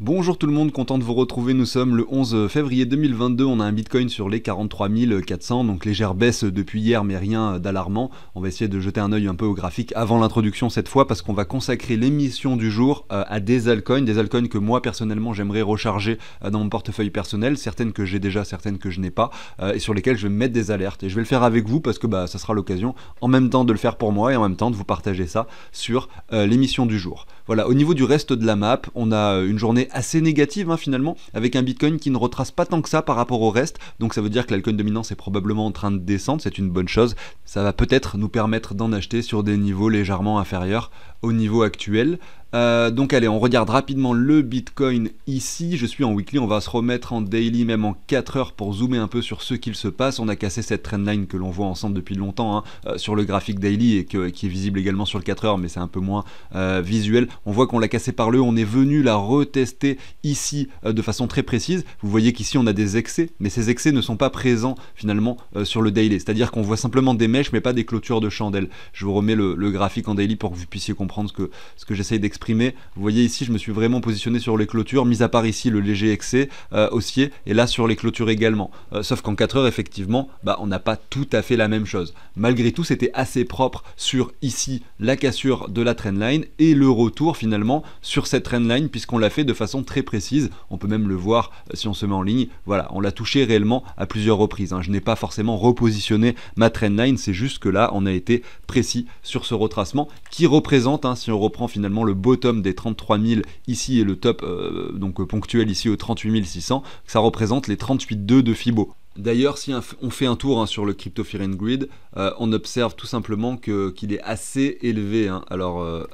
Bonjour tout le monde, content de vous retrouver. Nous sommes le 11 février 2022. On a un bitcoin sur les 43 400, donc légère baisse depuis hier, mais rien d'alarmant. On va essayer de jeter un œil un peu au graphique avant l'introduction cette fois, parce qu'on va consacrer l'émission du jour euh, à des altcoins, des altcoins que moi personnellement j'aimerais recharger euh, dans mon portefeuille personnel, certaines que j'ai déjà, certaines que je n'ai pas, euh, et sur lesquelles je vais mettre des alertes. Et je vais le faire avec vous parce que bah, ça sera l'occasion en même temps de le faire pour moi et en même temps de vous partager ça sur l'émission du jour. Voilà, au niveau du reste de la map, on a une journée assez négative hein, finalement, avec un Bitcoin qui ne retrace pas tant que ça par rapport au reste. Donc ça veut dire que l'alcool dominance est probablement en train de descendre, c'est une bonne chose. Ça va peut-être nous permettre d'en acheter sur des niveaux légèrement inférieurs au niveau actuel. Euh, donc allez, on regarde rapidement le Bitcoin ici. Je suis en weekly, on va se remettre en daily, même en 4 heures pour zoomer un peu sur ce qu'il se passe. On a cassé cette trendline que l'on voit ensemble depuis longtemps hein, euh, sur le graphique daily et qui est visible également sur le 4 heures, mais c'est un peu moins euh, visuel. On voit qu'on l'a cassé par le, on est venu la retester ici de façon très précise. Vous voyez qu'ici on a des excès, mais ces excès ne sont pas présents finalement sur le daily. C'est-à-dire qu'on voit simplement des mèches, mais pas des clôtures de chandelles. Je vous remets le, graphique en daily pour que vous puissiez comprendre ce que, ce que j'essaye d'exprimer vous voyez ici, je me suis vraiment positionné sur les clôtures, mis à part ici le léger excès euh, haussier, et là sur les clôtures également. Euh, sauf qu'en 4 heures, effectivement, bah, on n'a pas tout à fait la même chose. Malgré tout, c'était assez propre sur ici la cassure de la trendline et le retour finalement sur cette trendline, puisqu'on l'a fait de façon très précise. On peut même le voir euh, si on se met en ligne. Voilà, on l'a touché réellement à plusieurs reprises. Hein. Je n'ai pas forcément repositionné ma trendline, c'est juste que là, on a été précis sur ce retracement qui représente, hein, si on reprend finalement le beau des 33 000 ici et le top euh, donc euh, ponctuel ici au 38 600, ça représente les 38,2 de Fibo. D'ailleurs, si on fait un tour hein, sur le crypto Grid, euh, on observe tout simplement qu'il est assez élevé. Hein. Alors,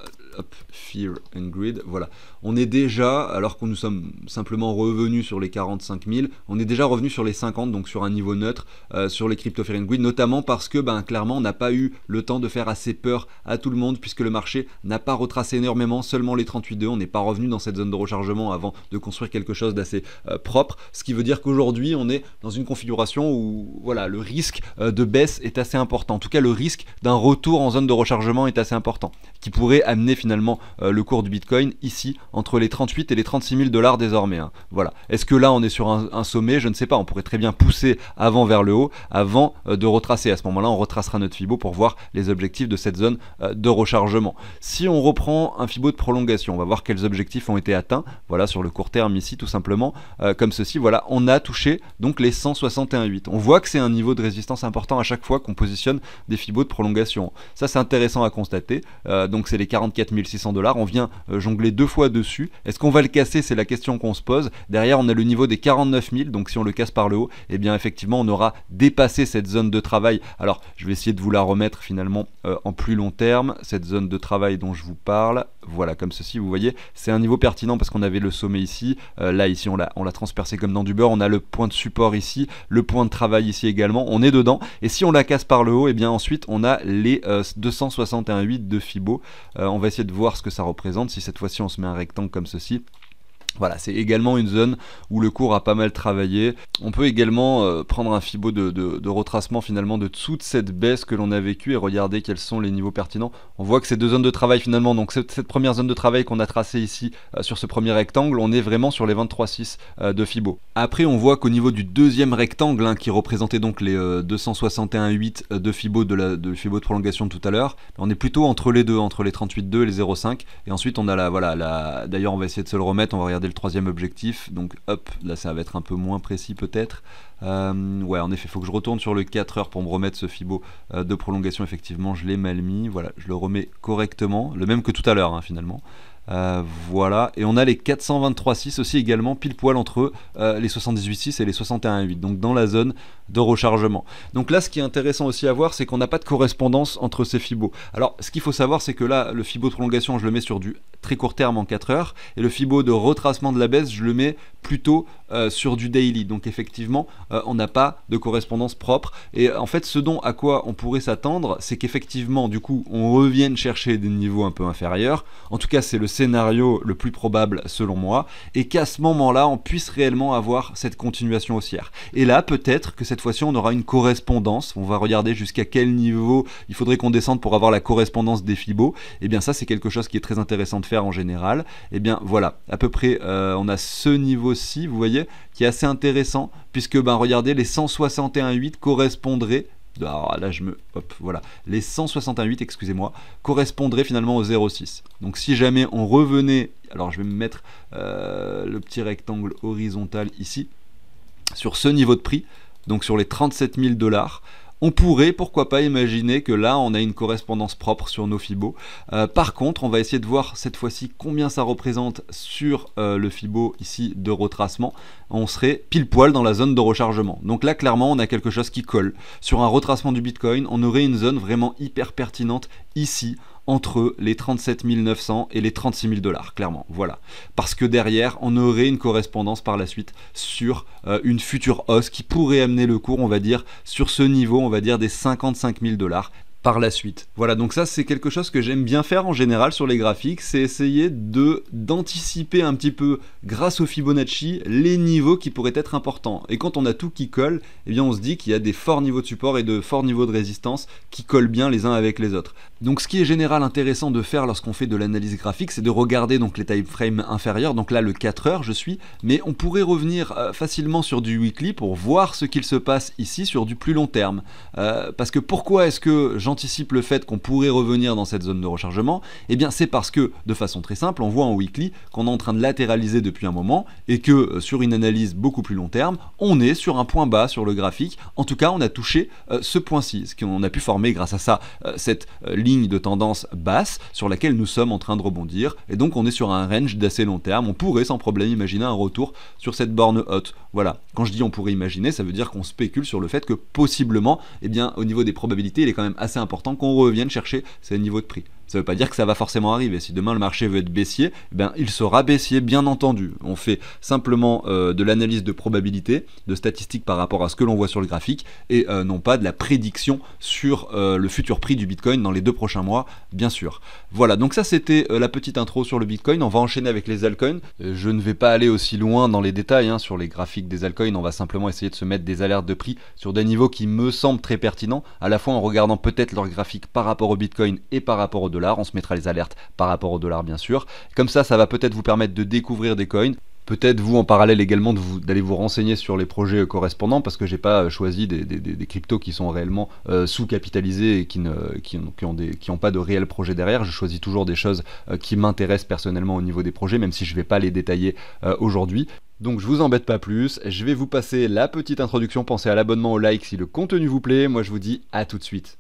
Fear and Greed, voilà. On est déjà, alors qu'on nous sommes simplement revenus sur les 45 000, on est déjà revenu sur les 50, donc sur un niveau neutre, euh, sur les crypto Fear and Greed, notamment parce que, ben, clairement, on n'a pas eu le temps de faire assez peur à tout le monde, puisque le marché n'a pas retracé énormément, seulement les 38,2, on n'est pas revenu dans cette zone de rechargement avant de construire quelque chose d'assez euh, propre, ce qui veut dire qu'aujourd'hui, on est dans une configuration où, voilà, le risque euh, de baisse est assez important, en tout cas, le risque d'un retour en zone de rechargement est assez important, qui pourrait amener finalement euh, le cours du Bitcoin ici entre les 38 et les 36 000 dollars désormais. Hein. Voilà. Est-ce que là on est sur un, sommet Je ne sais pas. On pourrait très bien pousser avant vers le haut, avant euh, de retracer. À ce moment-là, on retracera notre Fibo pour voir les objectifs de cette zone euh, de rechargement. Si on reprend un Fibo de prolongation, on va voir quels objectifs ont été atteints. Voilà sur le court terme ici tout simplement comme ceci. Voilà, on a touché donc les 161,8. On voit que c'est un niveau de résistance important à chaque fois qu'on positionne des Fibo de prolongation. Ça c'est intéressant à constater. donc c'est les 44 000 1600 dollars, on vient euh, jongler deux fois dessus. Est-ce qu'on va le casser C'est la question qu'on se pose. Derrière, on a le niveau des 49 000, donc si on le casse par le haut, et eh bien effectivement, on aura dépassé cette zone de travail. Alors, je vais essayer de vous la remettre finalement euh, en plus long terme, cette zone de travail dont je vous parle. Voilà, comme ceci, vous voyez, c'est un niveau pertinent parce qu'on avait le sommet ici. Euh, là, ici, on l'a, transpercé comme dans du beurre. On a le point de support ici, le point de travail ici également. On est dedans. Et si on la casse par le haut, et eh bien ensuite, on a les 261,8 de Fibo. on va essayer de voir ce que ça représente. Si cette fois-ci on se met un rectangle comme ceci, voilà, c'est également une zone où le cours a pas mal travaillé. On peut également euh, prendre un fibo de, retracement finalement de toute cette baisse que l'on a vécue et regarder quels sont les niveaux pertinents. On voit que ces deux zones de travail finalement, donc cette, première zone de travail qu'on a tracée ici euh, sur ce premier rectangle, on est vraiment sur les 23,6 euh, de fibo. Après, on voit qu'au niveau du deuxième rectangle, hein, qui représentait donc les 261,8 de fibo de, la, de fibo de prolongation tout à l'heure, on est plutôt entre les deux, entre les 38,2 et les 0,5. Et ensuite, on a la, voilà, d'ailleurs, on va essayer de se le remettre, on va regarder le troisième objectif, donc hop, là ça va être un peu moins précis peut-être. Euh, ouais, en effet, faut que je retourne sur le 4 heures pour me remettre ce Fibo euh, de prolongation, effectivement, je l'ai mal mis, voilà, je le remets correctement, le même que tout à l'heure hein, finalement. Euh, voilà, et on a les 423.6 aussi également, pile poil entre eux, euh, les 78.6 et les 61.8, donc dans la zone de rechargement. Donc là, ce qui est intéressant aussi à voir, c'est qu'on n'a pas de correspondance entre ces fibos Alors, ce qu'il faut savoir, c'est que là, le FIBO de prolongation, je le mets sur du très court terme en 4 heures, et le FIBO de retracement de la baisse, je le mets plutôt euh, sur du daily. Donc effectivement, euh, on n'a pas de correspondance propre. Et en fait, ce dont à quoi on pourrait s'attendre, c'est qu'effectivement, du coup, on revienne chercher des niveaux un peu inférieurs. En tout cas, c'est le scénario le plus probable selon moi. Et qu'à ce moment-là, on puisse réellement avoir cette continuation haussière. Et là, peut-être que cette fois-ci, on aura une correspondance. On va regarder jusqu'à quel niveau il faudrait qu'on descende pour avoir la correspondance des FIBO. Et eh bien ça, c'est quelque chose qui est très intéressant de faire en général. Et eh bien voilà, à peu près, euh, on a ce niveau aussi, vous voyez, qui est assez intéressant, puisque ben, regardez, les 161.8 correspondraient là, je me. Hop, voilà. Les 161.8, excusez-moi, correspondraient finalement au 0,6. Donc si jamais on revenait. Alors je vais me mettre euh, le petit rectangle horizontal ici. Sur ce niveau de prix, donc sur les 37 000 dollars, on pourrait, pourquoi pas, imaginer que là, on a une correspondance propre sur nos FIBO. Euh, par contre, on va essayer de voir cette fois-ci combien ça représente sur euh, le FIBO ici de retracement. On serait pile poil dans la zone de rechargement. Donc là, clairement, on a quelque chose qui colle. Sur un retracement du Bitcoin, on aurait une zone vraiment hyper pertinente ici entre les 37 900 et les 36 000 dollars, clairement. Voilà. Parce que derrière, on aurait une correspondance par la suite sur euh, une future hausse qui pourrait amener le cours, on va dire, sur ce niveau, on va dire, des 55 000 dollars par la suite. Voilà, donc ça c'est quelque chose que j'aime bien faire en général sur les graphiques, c'est essayer de d'anticiper un petit peu grâce au Fibonacci les niveaux qui pourraient être importants. Et quand on a tout qui colle, eh bien on se dit qu'il y a des forts niveaux de support et de forts niveaux de résistance qui collent bien les uns avec les autres. Donc ce qui est général intéressant de faire lorsqu'on fait de l'analyse graphique, c'est de regarder donc les time frames inférieurs, donc là le 4 heures je suis, mais on pourrait revenir euh, facilement sur du weekly pour voir ce qu'il se passe ici sur du plus long terme. Euh, parce que pourquoi est-ce que j'en Anticipe le fait qu'on pourrait revenir dans cette zone de rechargement, et eh bien c'est parce que, de façon très simple, on voit en weekly qu'on est en train de latéraliser depuis un moment et que euh, sur une analyse beaucoup plus long terme, on est sur un point bas sur le graphique. En tout cas, on a touché euh, ce point-ci, ce qu'on a pu former grâce à ça, euh, cette ligne de tendance basse sur laquelle nous sommes en train de rebondir. Et donc on est sur un range d'assez long terme. On pourrait sans problème imaginer un retour sur cette borne haute. Voilà, quand je dis on pourrait imaginer, ça veut dire qu'on spécule sur le fait que possiblement, eh bien, au niveau des probabilités, il est quand même assez important qu'on revienne chercher ces niveaux de prix. Ça ne veut pas dire que ça va forcément arriver. Si demain le marché veut être baissier, eh ben, il sera baissier, bien entendu. On fait simplement euh, de l'analyse de probabilité, de statistiques par rapport à ce que l'on voit sur le graphique, et euh, non pas de la prédiction sur euh, le futur prix du Bitcoin dans les deux prochains mois, bien sûr. Voilà, donc ça c'était la petite intro sur le Bitcoin. On va enchaîner avec les altcoins. Je ne vais pas aller aussi loin dans les détails hein, sur les graphiques des altcoins. On va simplement essayer de se mettre des alertes de prix sur des niveaux qui me semblent très pertinents, à la fois en regardant peut-être leur graphique par rapport au Bitcoin et par rapport au deux on se mettra les alertes par rapport au dollar bien sûr. Comme ça, ça va peut-être vous permettre de découvrir des coins peut-être vous en parallèle également d'aller vous, vous, renseigner sur les projets correspondants parce que j'ai pas euh, choisi des, cryptos qui sont réellement euh, sous-capitalisés et qui, n'ont ont pas de réel projet derrière. Je choisis toujours des choses euh, qui m'intéressent personnellement au niveau des projets, même si je vais pas les détailler aujourd'hui. Donc je vous embête pas plus, je vais vous passer la petite introduction, pensez à l'abonnement, au like si le contenu vous plaît, moi je vous dis à tout de suite.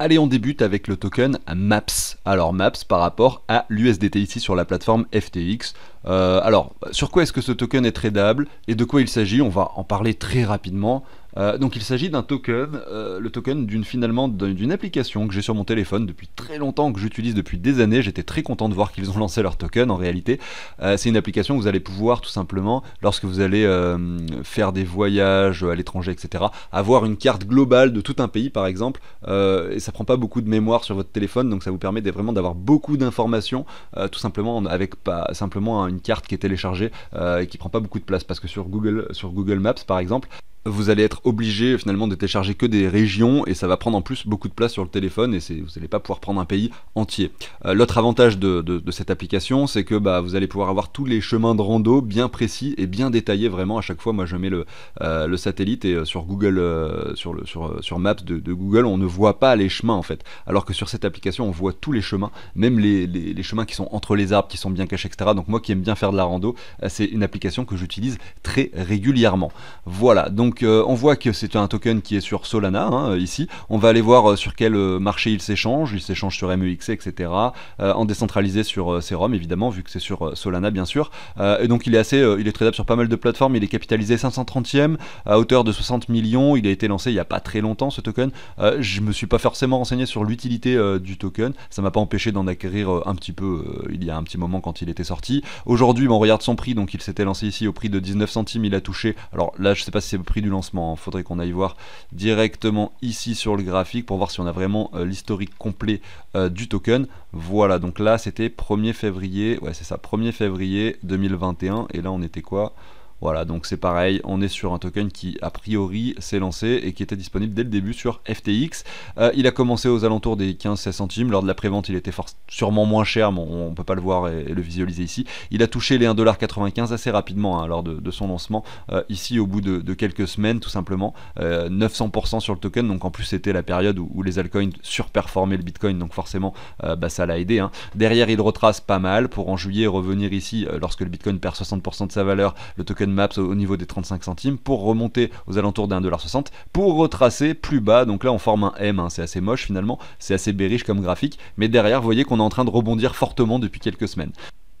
Allez, on débute avec le token MAPS. Alors MAPS par rapport à l'USDT ici sur la plateforme FTX. Euh, alors, sur quoi est-ce que ce token est tradable et de quoi il s'agit On va en parler très rapidement. Euh, donc il s'agit d'un token, euh, le token d'une finalement d'une application que j'ai sur mon téléphone depuis très longtemps, que j'utilise depuis des années. J'étais très content de voir qu'ils ont lancé leur token en réalité. Euh, c'est une application que vous allez pouvoir tout simplement, lorsque vous allez faire des voyages à l'étranger, etc., avoir une carte globale de tout un pays par exemple. et ça prend pas beaucoup de mémoire sur votre téléphone, donc ça vous permet vraiment d'avoir beaucoup d'informations, tout simplement avec pas simplement une carte qui est téléchargée et qui prend pas beaucoup de place. Parce que sur Google, sur Google Maps par exemple, vous allez être obligé finalement de télécharger que des régions et ça va prendre en plus beaucoup de place sur le téléphone et vous n'allez pas pouvoir prendre un pays entier. Euh, l'autre avantage de, cette application, c'est que bah, vous allez pouvoir avoir tous les chemins de rando bien précis et bien détaillés vraiment. À chaque fois, moi je mets le, euh, satellite et euh, sur Google, sur, Maps de, Google, on ne voit pas les chemins en fait. Alors que sur cette application, on voit tous les chemins, même les, les chemins qui sont entre les arbres, qui sont bien cachés, etc. Donc moi qui aime bien faire de la rando, c'est une application que j'utilise très régulièrement. Voilà, donc donc euh, on voit que c'est un token qui est sur Solana, hein, ici. On va aller voir euh, sur quel euh, marché il s'échange. Il s'échange sur MEX, etc. en décentralisé sur Serum, évidemment, vu que c'est sur Solana, bien sûr. et donc il est assez, il est tradable sur pas mal de plateformes. Il est capitalisé 530e à hauteur de 60 millions. Il a été lancé il n'y a pas très longtemps, ce token. je me suis pas forcément renseigné sur l'utilité du token. Ça m'a pas empêché d'en acquérir un petit peu il y a un petit moment quand il était sorti. Aujourd'hui, on regarde son prix. Donc il s'était lancé ici au prix de 19 centimes. Il a touché. Alors là, je sais pas si c'est le prix du lancement. Hein. faudrait qu'on aille voir directement ici sur le graphique pour voir si on a vraiment euh, l'historique complet euh, du token. Voilà, donc là c'était 1er février, ouais c'est ça, 1er février 2021, et là on était quoi voilà, donc c'est pareil, on est sur un token qui a priori s'est lancé et qui était disponible dès le début sur FTX. Euh, il a commencé aux alentours des 15-16 centimes, lors de la prévente il était sûrement moins cher, mais on ne peut pas le voir et, le visualiser ici. Il a touché les 1,95$ assez rapidement hein, lors de, son lancement, euh, ici au bout de, quelques semaines tout simplement, 900% euh, sur le token, donc en plus c'était la période où, les altcoins surperformaient le Bitcoin, donc forcément bah, ça l'a aidé. Hein. Derrière il retrace pas mal pour en juillet revenir ici lorsque le Bitcoin perd 60% de sa valeur, le token maps au niveau des 35 centimes pour remonter aux alentours d'un dollar 60 pour retracer plus bas. Donc là, on forme un M. Hein. C'est assez moche finalement, c'est assez bériche comme graphique, mais derrière, vous voyez qu'on est en train de rebondir fortement depuis quelques semaines.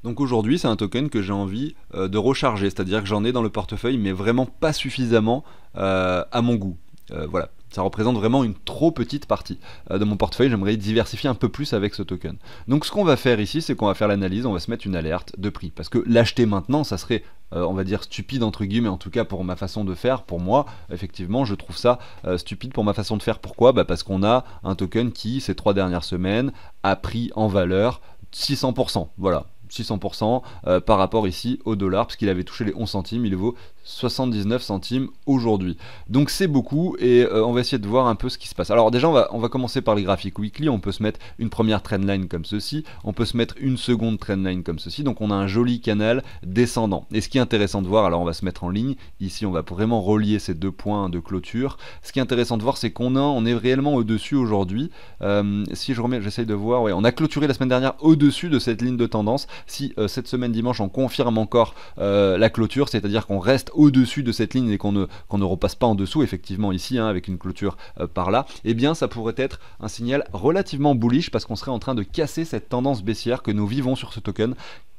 Donc aujourd'hui, c'est un token que j'ai envie euh, de recharger, c'est-à-dire que j'en ai dans le portefeuille, mais vraiment pas suffisamment euh, à mon goût. Euh, voilà, ça représente vraiment une trop petite partie euh, de mon portefeuille, j'aimerais diversifier un peu plus avec ce token. Donc ce qu'on va faire ici, c'est qu'on va faire l'analyse, on va se mettre une alerte de prix, parce que l'acheter maintenant, ça serait, euh, on va dire, stupide entre guillemets, en tout cas pour ma façon de faire, pour moi, effectivement, je trouve ça euh, stupide pour ma façon de faire. Pourquoi bah, Parce qu'on a un token qui, ces trois dernières semaines, a pris en valeur 600%, voilà, 600% par rapport ici au dollar, parce qu'il avait touché les 11 centimes, il vaut 79 centimes aujourd'hui. Donc c'est beaucoup et euh, on va essayer de voir un peu ce qui se passe. Alors déjà on va, commencer par les graphiques weekly, on peut se mettre une première line comme ceci, on peut se mettre une seconde trendline comme ceci, donc on a un joli canal descendant. Et ce qui est intéressant de voir, alors on va se mettre en ligne, ici on va vraiment relier ces deux points de clôture, ce qui est intéressant de voir c'est qu'on est réellement au-dessus aujourd'hui, euh, si je remets, j'essaye de voir, ouais, on a clôturé la semaine dernière au-dessus de cette ligne de tendance, si euh, cette semaine dimanche on confirme encore la clôture, c'est-à-dire qu'on reste au-dessus de cette ligne et qu'on ne, repasse pas en dessous, effectivement ici, hein, avec une clôture euh, par là, eh bien ça pourrait être un signal relativement bullish parce qu'on serait en train de casser cette tendance baissière que nous vivons sur ce token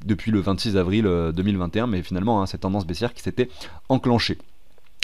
depuis le 26 avril 2021, euh, mais finalement hein, cette tendance baissière qui s'était enclenchée.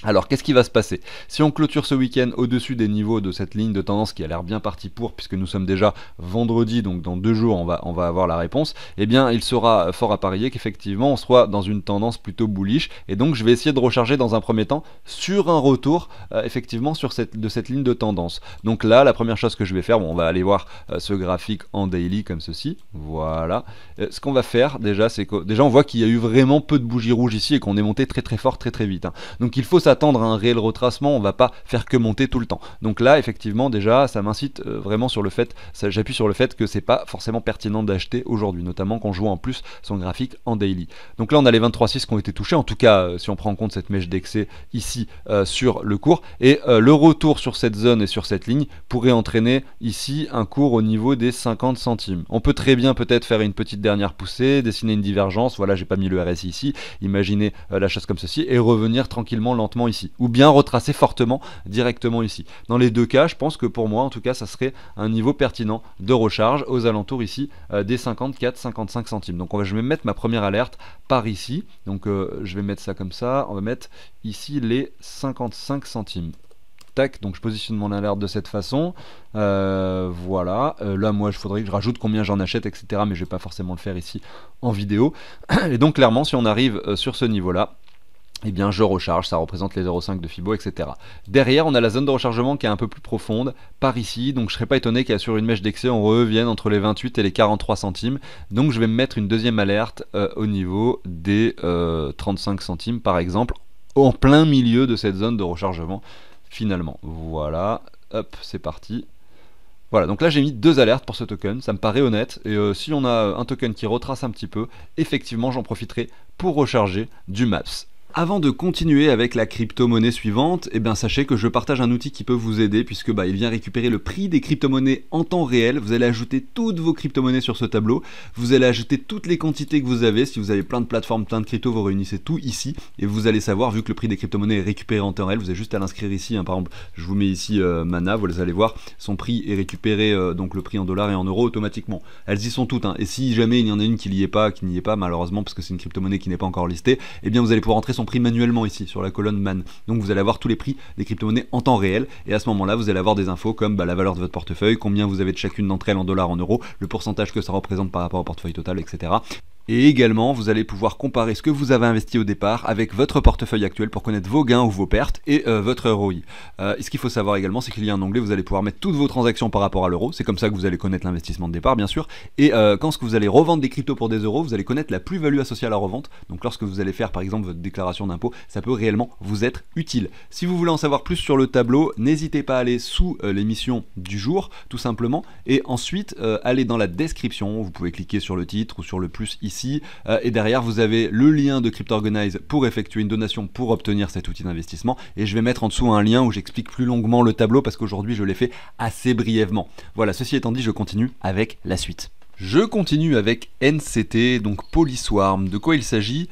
Alors qu'est-ce qui va se passer Si on clôture ce week-end au-dessus des niveaux de cette ligne de tendance qui a l'air bien partie pour, puisque nous sommes déjà vendredi, donc dans deux jours on va, on va avoir la réponse, eh bien il sera fort à parier qu'effectivement on soit dans une tendance plutôt bullish, et donc je vais essayer de recharger dans un premier temps sur un retour euh, effectivement sur cette, de cette ligne de tendance. Donc là la première chose que je vais faire, on va aller voir euh, ce graphique en daily comme ceci, voilà. Euh, ce qu'on va faire déjà c'est que déjà on voit qu'il y a eu vraiment peu de bougies rouges ici et qu'on est monté très très fort très très vite. Hein. Donc il faut savoir attendre un réel retracement, on va pas faire que monter tout le temps. Donc là, effectivement, déjà, ça m'incite euh, vraiment sur le fait, j'appuie sur le fait que c'est pas forcément pertinent d'acheter aujourd'hui, notamment qu'on joue en plus son graphique en daily. Donc là, on a les 23.6 qui ont été touchés, en tout cas, euh, si on prend en compte cette mèche d'excès ici euh, sur le cours, et le retour sur cette zone et sur cette ligne pourrait entraîner ici un cours au niveau des 50 centimes. On peut très bien peut-être faire une petite dernière poussée, dessiner une divergence, voilà, j'ai pas mis le RSI ici, imaginer la chose comme ceci, et revenir tranquillement, lentement ici, ou bien retracer fortement directement ici. Dans les deux cas, je pense que pour moi, en tout cas, ça serait un niveau pertinent de recharge aux alentours ici euh, des 54-55 centimes. Donc on va, je vais mettre ma première alerte par ici. Donc euh, je vais mettre ça comme ça. On va mettre ici les 55 centimes. Tac, donc je positionne mon alerte de cette façon. Euh, voilà, là moi je faudrait que je rajoute combien j'en achète, etc. Mais je vais pas forcément le faire ici en vidéo. Et donc clairement, si on arrive sur ce niveau-là, eh bien je recharge, ça représente les 0,5 de Fibo, etc. Derrière, on a la zone de rechargement qui est un peu plus profonde, par ici, donc je serais pas étonné qu'à sur une mèche d'excès, on revienne entre les 28 et les 43 centimes, donc je vais me mettre une deuxième alerte euh, au niveau des 35 euh, centimes par exemple, en plein milieu de cette zone de rechargement, finalement. Voilà, hop, c'est parti. Voilà, donc là j'ai mis deux alertes pour ce token, ça me paraît honnête, et euh, si on a un token qui retrace un petit peu, effectivement j'en profiterai pour recharger du MAPS. Avant de continuer avec la crypto-monnaie suivante, eh bien sachez que je partage un outil qui peut vous aider puisque bah, il vient récupérer le prix des crypto-monnaies en temps réel. Vous allez ajouter toutes vos crypto-monnaies sur ce tableau. Vous allez ajouter toutes les quantités que vous avez. Si vous avez plein de plateformes, plein de crypto, vous réunissez tout ici et vous allez savoir, vu que le prix des crypto-monnaies est récupéré en temps réel, vous avez juste à l'inscrire ici. Hein. Par exemple, je vous mets ici euh, Mana, vous allez voir, son prix est récupéré, euh, donc le prix en dollars et en euros automatiquement. Elles y sont toutes. Hein. Et si jamais il y en a une qui n'y est pas, qui n'y est pas malheureusement parce que c'est une crypto-monnaie qui n'est pas encore listée, eh bien vous allez pouvoir entrer son manuellement ici sur la colonne man. Donc vous allez avoir tous les prix des crypto-monnaies en temps réel et à ce moment-là vous allez avoir des infos comme bah, la valeur de votre portefeuille, combien vous avez de chacune d'entre elles en dollars, en euros, le pourcentage que ça représente par rapport au portefeuille total, etc. Et également, vous allez pouvoir comparer ce que vous avez investi au départ avec votre portefeuille actuel pour connaître vos gains ou vos pertes et euh, votre ROI. Euh, ce qu'il faut savoir également, c'est qu'il y a un onglet, vous allez pouvoir mettre toutes vos transactions par rapport à l'euro. C'est comme ça que vous allez connaître l'investissement de départ, bien sûr. Et euh, quand ce que vous allez revendre des cryptos pour des euros, vous allez connaître la plus-value associée à la revente. Donc lorsque vous allez faire, par exemple, votre déclaration d'impôt, ça peut réellement vous être utile. Si vous voulez en savoir plus sur le tableau, n'hésitez pas à aller sous euh, l'émission du jour, tout simplement. Et ensuite, allez dans la description. Vous pouvez cliquer sur le titre ou sur le plus ici euh, et derrière, vous avez le lien de CryptoOrganize pour effectuer une donation pour obtenir cet outil d'investissement. Et je vais mettre en dessous un lien où j'explique plus longuement le tableau parce qu'aujourd'hui, je l'ai fait assez brièvement. Voilà, ceci étant dit, je continue avec la suite. Je continue avec NCT, donc Poliswarm. De quoi il s'agit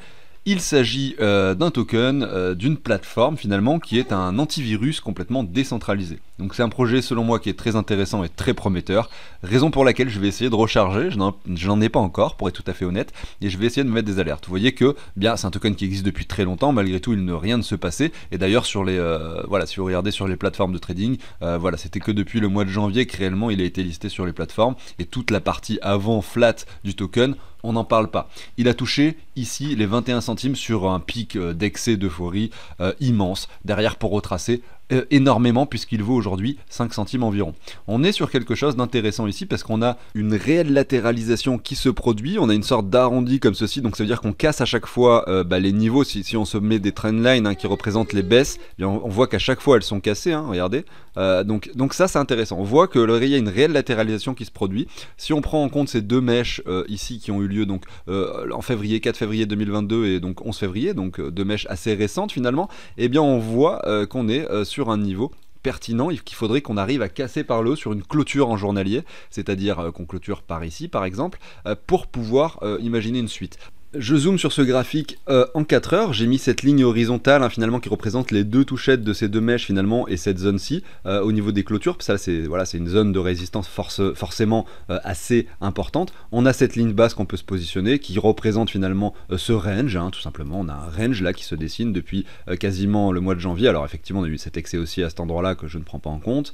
il s'agit euh, d'un token, euh, d'une plateforme finalement qui est un antivirus complètement décentralisé. Donc c'est un projet selon moi qui est très intéressant et très prometteur, raison pour laquelle je vais essayer de recharger, je n'en ai pas encore pour être tout à fait honnête, et je vais essayer de me mettre des alertes. Vous voyez que eh bien c'est un token qui existe depuis très longtemps, malgré tout il ne rien ne se passait, et d'ailleurs sur les euh, voilà si vous regardez sur les plateformes de trading, voilà c'était que depuis le mois de janvier que réellement il a été listé sur les plateformes, et toute la partie avant flat du token on n'en parle pas. Il a touché ici les 21 centimes sur un pic euh, d'excès d'euphorie euh, immense, derrière pour retracer euh, énormément puisqu'il vaut aujourd'hui 5 centimes environ. On est sur quelque chose d'intéressant ici parce qu'on a une réelle latéralisation qui se produit, on a une sorte d'arrondi comme ceci, donc ça veut dire qu'on casse à chaque fois euh, bah, les niveaux, si, on se met des trendlines hein, qui représentent les baisses, eh on, voit qu'à chaque fois elles sont cassées, hein, regardez, euh, donc, donc ça c'est intéressant, on voit que y a une réelle latéralisation qui se produit, si on prend en compte ces deux mèches ici qui ont eu lieu donc en février, 4 février 2022 et donc 11 février, donc deux mèches assez récentes finalement, et eh bien on voit qu'on est sur sur un niveau pertinent qu'il faudrait qu'on arrive à casser par le haut sur une clôture en journalier, c'est-à-dire euh, qu'on clôture par ici par exemple, euh, pour pouvoir euh, imaginer une suite. Je zoome sur ce graphique euh, en 4 heures, j'ai mis cette ligne horizontale hein, finalement qui représente les deux touchettes de ces deux mèches finalement et cette zone-ci euh, au niveau des clôtures, ça c'est voilà, une zone de résistance forcément euh, assez importante. On a cette ligne basse qu'on peut se positionner qui représente finalement ce range, hein, tout simplement on a un range là qui se dessine depuis quasiment le mois de janvier, alors effectivement on a eu cet excès aussi à cet endroit là que je ne prends pas en compte,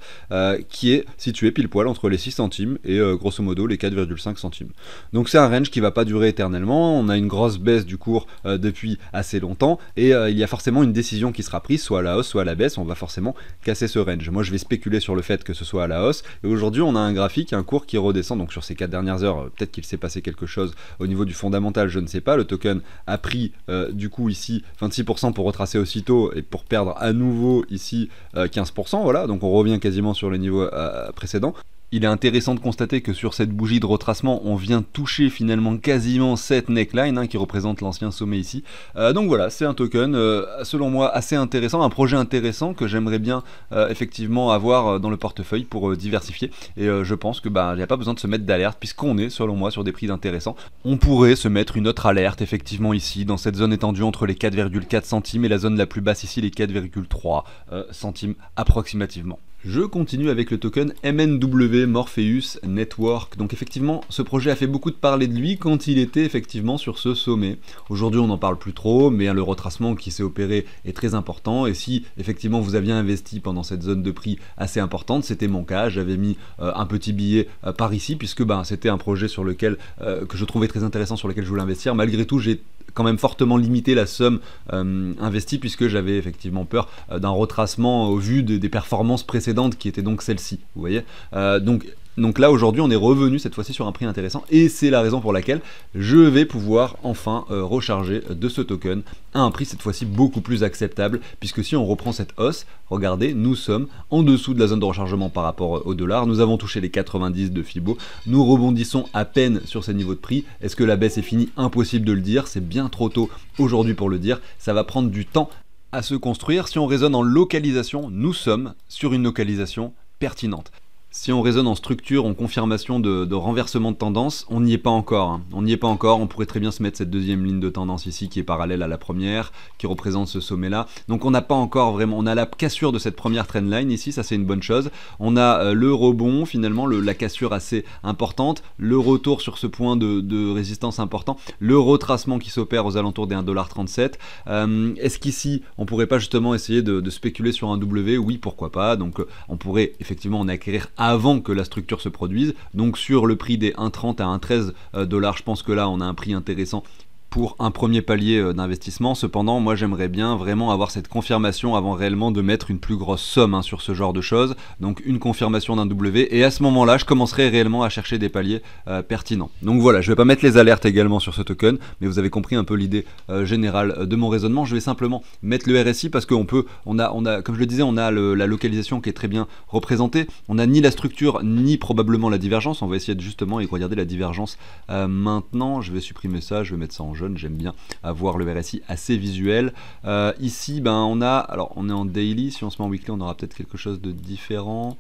qui est situé pile poil entre les 6 centimes et grosso modo les 4,5 centimes. Donc c'est un range qui va pas durer éternellement, on a une grosse baisse du cours euh, depuis assez longtemps et euh, il y a forcément une décision qui sera prise, soit à la hausse, soit à la baisse. On va forcément casser ce range. Moi, je vais spéculer sur le fait que ce soit à la hausse. Et aujourd'hui, on a un graphique, un cours qui redescend. Donc sur ces quatre dernières heures, euh, peut-être qu'il s'est passé quelque chose au niveau du fondamental, je ne sais pas. Le token a pris du coup ici 26% pour retracer aussitôt et pour perdre à nouveau ici 15%. Voilà, donc on revient quasiment sur les niveaux précédents. Il est intéressant de constater que sur cette bougie de retracement, on vient toucher finalement quasiment cette neckline hein, qui représente l'ancien sommet ici. Euh, donc voilà, c'est un token, euh, selon moi, assez intéressant, un projet intéressant que j'aimerais bien euh, effectivement avoir dans le portefeuille pour diversifier. Et je pense que bah, il n'y a pas besoin de se mettre d'alerte puisqu'on est, selon moi, sur des prix intéressants. On pourrait se mettre une autre alerte effectivement ici, dans cette zone étendue entre les 4,4 centimes et la zone la plus basse ici, les 4,3 centimes approximativement. Je continue avec le token MNW Morpheus Network. Donc effectivement, ce projet a fait beaucoup de parler de lui quand il était effectivement sur ce sommet. Aujourd'hui, on n'en parle plus trop, mais hein, le retracement qui s'est opéré est très important. Et si effectivement vous aviez investi pendant cette zone de prix assez importante, c'était mon cas. J'avais mis euh, un petit billet euh, par ici puisque ben, c'était un projet sur lequel euh, que je trouvais très intéressant, sur lequel je voulais investir. Malgré tout, j'ai quand même fortement limité la somme euh, investie puisque j'avais effectivement peur euh, d'un retracement au vu des performances précédentes qui étaient donc celles-ci. Vous voyez euh, Donc donc là aujourd'hui on est revenu cette fois-ci sur un prix intéressant et c'est la raison pour laquelle je vais pouvoir enfin euh, recharger euh, de ce token à un prix cette fois-ci beaucoup plus acceptable puisque si on reprend cette hausse, regardez, nous sommes en dessous de la zone de rechargement par rapport euh, au dollar, nous avons touché les 90 de Fibo, nous rebondissons à peine sur ces niveaux de prix, est-ce que la baisse est finie Impossible de le dire, c'est bien trop tôt aujourd'hui pour le dire, ça va prendre du temps à se construire. Si on raisonne en localisation, nous sommes sur une localisation pertinente. Si on raisonne en structure, en confirmation de, renversement de tendance, on n'y est pas encore. Hein. On n'y est pas encore. On pourrait très bien se mettre cette deuxième ligne de tendance ici qui est parallèle à la première, qui représente ce sommet-là. Donc on n'a pas encore vraiment. On a la cassure de cette première trendline ici, ça c'est une bonne chose. On a euh, le rebond finalement, la cassure assez importante, le retour sur ce point de, résistance important, le retracement qui s'opère aux alentours des 1,37$. Euh, est-ce qu'ici on pourrait pas justement essayer de, spéculer sur un W Oui, pourquoi pas. Donc euh, on pourrait effectivement en acquérir avant que la structure se produise. Donc sur le prix des 1,30 à 1,13 euh, dollars, je pense que là on a un prix intéressant pour un premier palier euh, d'investissement. Cependant, moi j'aimerais bien vraiment avoir cette confirmation avant réellement de mettre une plus grosse somme hein, sur ce genre de choses. Donc une confirmation d'un W. Et à ce moment-là, je commencerai réellement à chercher des paliers euh, pertinents. Donc voilà, je vais pas mettre les alertes également sur ce token, mais vous avez compris un peu l'idée euh, générale de mon raisonnement. Je vais simplement mettre le RSI parce qu'on peut, on a, on a, comme je le disais, on a la localisation qui est très bien représentée. On a ni la structure ni probablement la divergence. On va essayer de justement y regarder la divergence maintenant. Je vais supprimer ça, je vais mettre ça en jeu j'aime bien avoir le RSI assez visuel. Euh, ici, ben, on a, alors on est en daily, si on se met en weekly, on aura peut-être quelque chose de différent.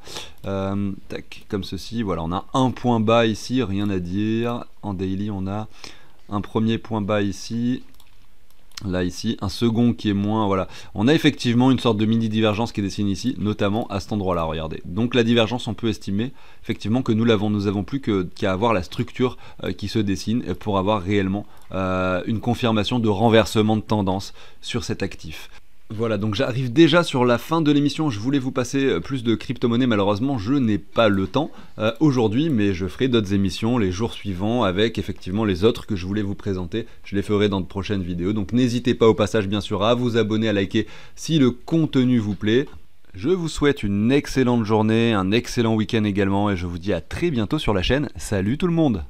Euh, tac, comme ceci, voilà, on a un point bas ici, rien à dire. En daily, on a un premier point bas ici, Là ici, un second qui est moins, voilà. On a effectivement une sorte de mini divergence qui est dessinée ici, notamment à cet endroit-là, regardez. Donc la divergence, on peut estimer effectivement que nous l'avons, nous avons plus qu'à avoir la structure euh, qui se dessine pour avoir réellement euh, une confirmation de renversement de tendance sur cet actif. Voilà, donc j'arrive déjà sur la fin de l'émission. Je voulais vous passer euh, plus de crypto-monnaies, malheureusement, je n'ai pas le temps euh, aujourd'hui, mais je ferai d'autres émissions les jours suivants avec effectivement les autres que je voulais vous présenter. Je les ferai dans de prochaines vidéos. Donc n'hésitez pas au passage, bien sûr, à vous abonner, à liker si le contenu vous plaît. Je vous souhaite une excellente journée, un excellent week-end également, et je vous dis à très bientôt sur la chaîne. Salut tout le monde!